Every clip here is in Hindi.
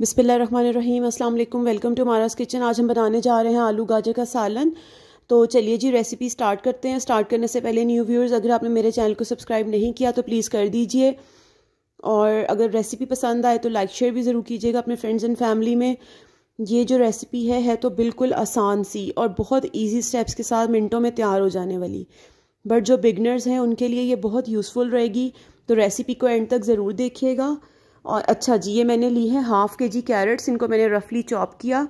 बिसमीम अल्लाम वेलकम टू मारास किचन आज हम बनाने जा रहे हैं आलू गाजर का सालन तो चलिए जी रेसिपी स्टार्ट करते हैं स्टार्ट करने से पहले न्यू व्यूअर्स अगर आपने मेरे चैनल को सब्सक्राइब नहीं किया तो प्लीज़ कर दीजिए और अगर रेसिपी पसंद आए तो लाइक शेयर भी ज़रूर कीजिएगा अपने फ्रेंड्स एंड फैमिली में ये जो रेसिपी है है तो बिल्कुल आसान सी और बहुत ईजी स्टेप्स के साथ मिनटों में तैयार हो जाने वाली बट जो बिगनर्स हैं उनके लिए ये बहुत यूज़फुल रहेगी तो रेसिपी को एंड तक ज़रूर देखिएगा और अच्छा जी ये मैंने ली है हाफ़ के जी कैरेट्स इनको मैंने रफली चॉप किया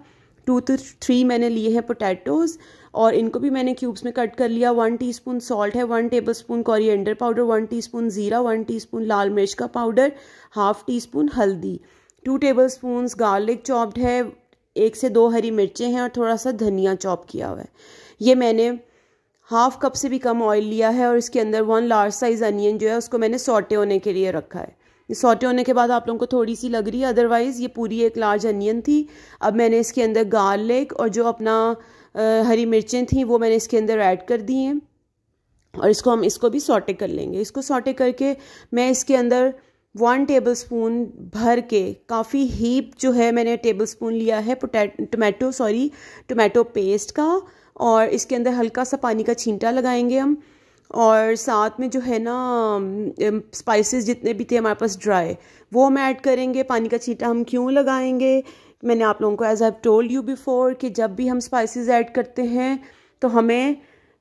टू टू थ्री मैंने लिए हैं पोटैटोज़ और इनको भी मैंने क्यूब्स में कट कर लिया वन टीस्पून सॉल्ट है one tablespoon coriander powder one teaspoon ज़ीरा वन टीस्पून लाल मिर्च का पाउडर हाफ़ टी स्पून हल्दी two tablespoon garlic chopped है एक से दो हरी मिर्चें हैं और थोड़ा सा धनिया चॉप किया हुआ है ये मैंने हाफ़ कप से भी कम ऑयल लिया है और इसके अंदर वन लार्ज साइज़ अनियन जो है उसको मैंने सोटे होने के लिए रखा है सोटे होने के बाद आप लोगों को थोड़ी सी लग रही है अदरवाइज़ ये पूरी एक लार्ज अनियन थी अब मैंने इसके अंदर गार्लिक और जो अपना आ, हरी मिर्चें थी वो मैंने इसके अंदर ऐड कर दी हैं और इसको हम इसको भी सॉटे कर लेंगे इसको सॉटे करके मैं इसके अंदर वन टेबल स्पून भर के काफ़ी हीप जो है मैंने टेबल स्पून लिया है टोमेटो सॉरी टोमेटो पेस्ट का और इसके अंदर हल्का सा पानी का छींटा लगाएंगे हम और साथ में जो है ना स्पाइसेस जितने भी थे हमारे पास ड्राई वो हम ऐड करेंगे पानी का छीटा हम क्यों लगाएंगे मैंने आप लोगों को as I told you before कि जब भी हम स्पाइसेस ऐड करते हैं तो हमें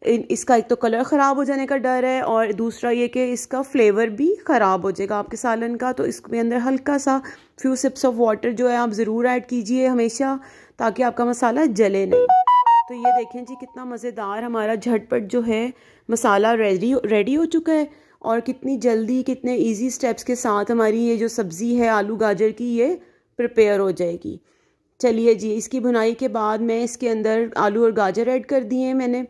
इसका एक तो कलर ख़राब हो जाने का डर है और दूसरा ये कि इसका फ्लेवर भी ख़राब हो जाएगा आपके सालन का तो इसके अंदर हल्का सा फ्यू सिप्स ऑफ वाटर जो है आप ज़रूर ऐड कीजिए हमेशा ताकि आपका मसाला जले नहीं तो ये देखें जी कितना मज़ेदार हमारा झटपट जो है मसाला रेडी रेडी हो चुका है और कितनी जल्दी कितने इजी स्टेप्स के साथ हमारी ये जो सब्ज़ी है आलू गाजर की ये प्रिपेयर हो जाएगी चलिए जी इसकी भुनाई के बाद मैं इसके अंदर आलू और गाजर ऐड कर दिए हैं मैंने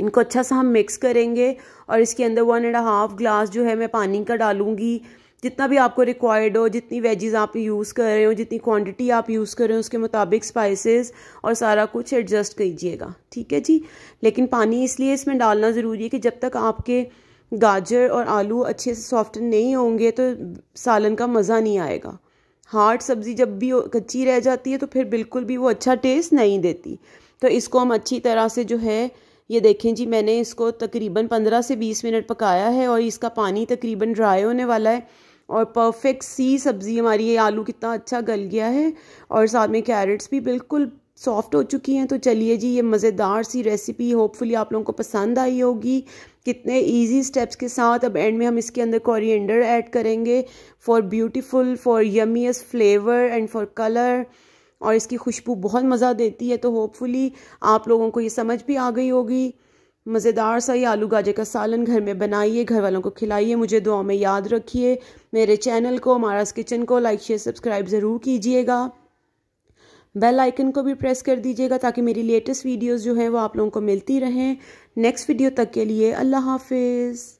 इनको अच्छा सा हम मिक्स करेंगे और इसके अंदर वन एंड हाफ़ ग्लास जो है मैं पानी का डालूँगी जितना भी आपको रिक्वायर्ड हो जितनी वेजेस आप यूज़ कर रहे हो जितनी क्वांटिटी आप यूज़ कर रहे हो उसके मुताबिक स्पाइसेस और सारा कुछ एडजस्ट कीजिएगा ठीक है जी लेकिन पानी इसलिए इसमें डालना ज़रूरी है कि जब तक आपके गाजर और आलू अच्छे से सॉफ्टन नहीं होंगे तो सालन का मज़ा नहीं आएगा हार्ड सब्ज़ी जब भी कच्ची रह जाती है तो फिर बिल्कुल भी वो अच्छा टेस्ट नहीं देती तो इसको हम अच्छी तरह से जो है ये देखें जी मैंने इसको तकरीबन पंद्रह से बीस मिनट पकाया है और इसका पानी तकरीबन ड्राई होने वाला है और परफेक्ट सी सब्ज़ी हमारी ये आलू कितना अच्छा गल गया है और साथ में कैरेट्स भी बिल्कुल सॉफ्ट हो चुकी हैं तो चलिए जी ये मज़ेदार सी रेसिपी होपफुली आप लोगों को पसंद आई होगी कितने इजी स्टेप्स के साथ अब एंड में हम इसके अंदर कोरिएंडर ऐड करेंगे for beautiful for yummy flavour and for colour और इसकी खुशबू बहुत मज़ा देती है तो होपफुली आप लोगों को ये समझ भी आ गई होगी मज़ेदार सा ये आलू गाजर का सालन घर में बनाइए घर वालों को खिलाइए मुझे दुआ में याद रखिए मेरे चैनल को हमारा किचन को लाइक शेयर सब्सक्राइब ज़रूर कीजिएगा बेल आइकन को भी प्रेस कर दीजिएगा ताकि मेरी लेटेस्ट वीडियोस जो है वो आप लोगों को मिलती रहें नेक्स्ट वीडियो तक के लिए अल्लाह हाफिज़